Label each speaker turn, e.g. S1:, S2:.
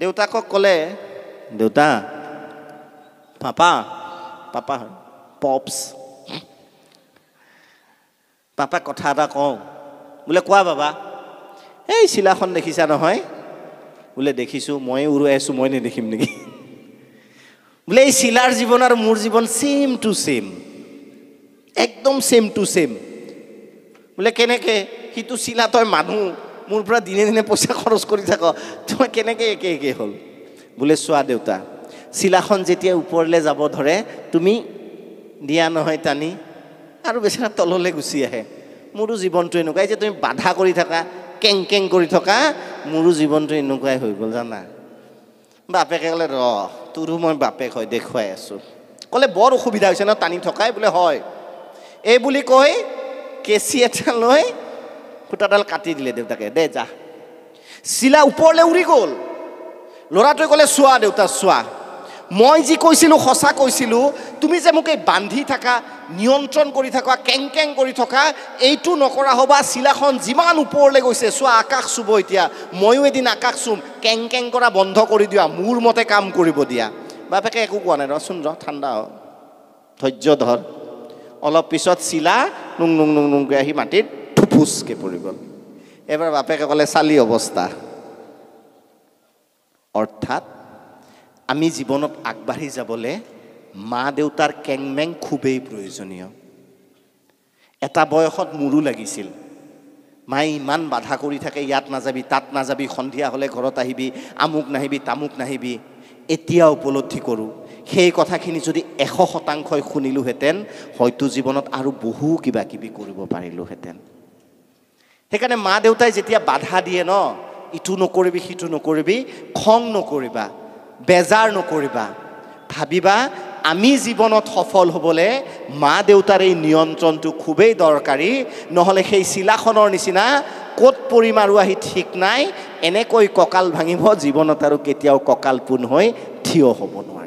S1: দেউতাকক ক'লে দেউতা পাপা পাপা পপছ পাপা কথা এটা কওঁ বোলে কোৱা বাবা এই চিলাখন দেখিছা নহয় বোলে দেখিছোঁ ময়ে উৰুৱাই আছোঁ মই নেদেখিম নেকি বোলে এই চিলাৰ জীৱন আৰু মোৰ জীৱন চেম টু চেম একদম চেম টু চেম বোলে কেনেকৈ সিটো চিলা তই মানুহ মোৰ পৰা দিনে দিনে পইচা খৰচ কৰি থাক তোমাৰ কেনেকৈ একে একে হ'ল বোলে চোৱা দেউতা চিলাখন যেতিয়া ওপৰলৈ যাব ধৰে তুমি দিয়া নহয় টানি আৰু বেচেৰা তললৈ গুচি আহে মোৰো জীৱনটো এনেকুৱাই যে তুমি বাধা কৰি থাকা কেং কেং কৰি থকা মোৰো জীৱনটো এনেকুৱাই হৈ গ'ল জানা বাপেকে ক'লে ৰ তোৰো মই বাপেক হয় দেখুৱাই আছোঁ ক'লে বৰ অসুবিধা হৈছে ন টানি থকাই বোলে হয় এই বুলি কৈ কেঁচি এটা লৈ সূতাডাল কাটি দিলে দেউতাকে দে যা চিলা ওপৰলৈ উৰি গ'ল ল'ৰাটোৱে ক'লে চোৱা দেউতা চোৱা মই যি কৈছিলোঁ সঁচা কৈছিলোঁ তুমি যে মোক এই বান্ধি থকা নিয়ন্ত্ৰণ কৰি থকা কেং কেং কৰি থকা এইটো নকৰা হ'বা চিলাখন যিমান ওপৰলৈ গৈছে চোৱা আকাশ চুব এতিয়া ময়ো এদিন আকাশ চুম কেং কেং কৰা বন্ধ কৰি দিয়া মোৰ মতে কাম কৰিব দিয়া বাপেকে একো কোৱা নাই ৰচোন ৰ ঠাণ্ডা ধৈৰ্য ধৰ অলপ পিছত চিলা নুং নুং নুং নুংকৈ আহি মাটিত ভোজকে পৰি গ'ল এবাৰ বাপেকে ক'লে চালি অৱস্থা অৰ্থাৎ আমি জীৱনত আগবাঢ়ি যাবলৈ মা দেউতাৰ কেংমেং খুবেই প্ৰয়োজনীয় এটা বয়সত মূৰো লাগিছিল মায়ে ইমান বাধা কৰি থাকে ইয়াত নাযাবি তাত নাযাবি সন্ধিয়া হ'লে ঘৰত আহিবি আমুক নাহিবি তামুক নাহিবি এতিয়া উপলব্ধি কৰোঁ সেই কথাখিনি যদি এশ শতাংশই শুনিলোঁহেঁতেন হয়তো জীৱনত আৰু বহু কিবা কিবি কৰিব পাৰিলোহেঁতেন সেইকাৰণে মা দেউতাই যেতিয়া বাধা দিয়ে ন ইটো নকৰিবি সিটো নকৰিবি খং নকৰিবা বেজাৰ নকৰিবা ভাবিবা আমি জীৱনত সফল হ'বলৈ মা দেউতাৰ এই নিয়ন্ত্ৰণটো খুবেই দৰকাৰী নহ'লে সেই চিলাখনৰ নিচিনা ক'ত পৰিম আৰু আহি ঠিক নাই এনেকৈ কঁকাল ভাঙিব জীৱনত আৰু কেতিয়াও কঁকাল পোন হৈ থিয় হ'ব নোৱাৰে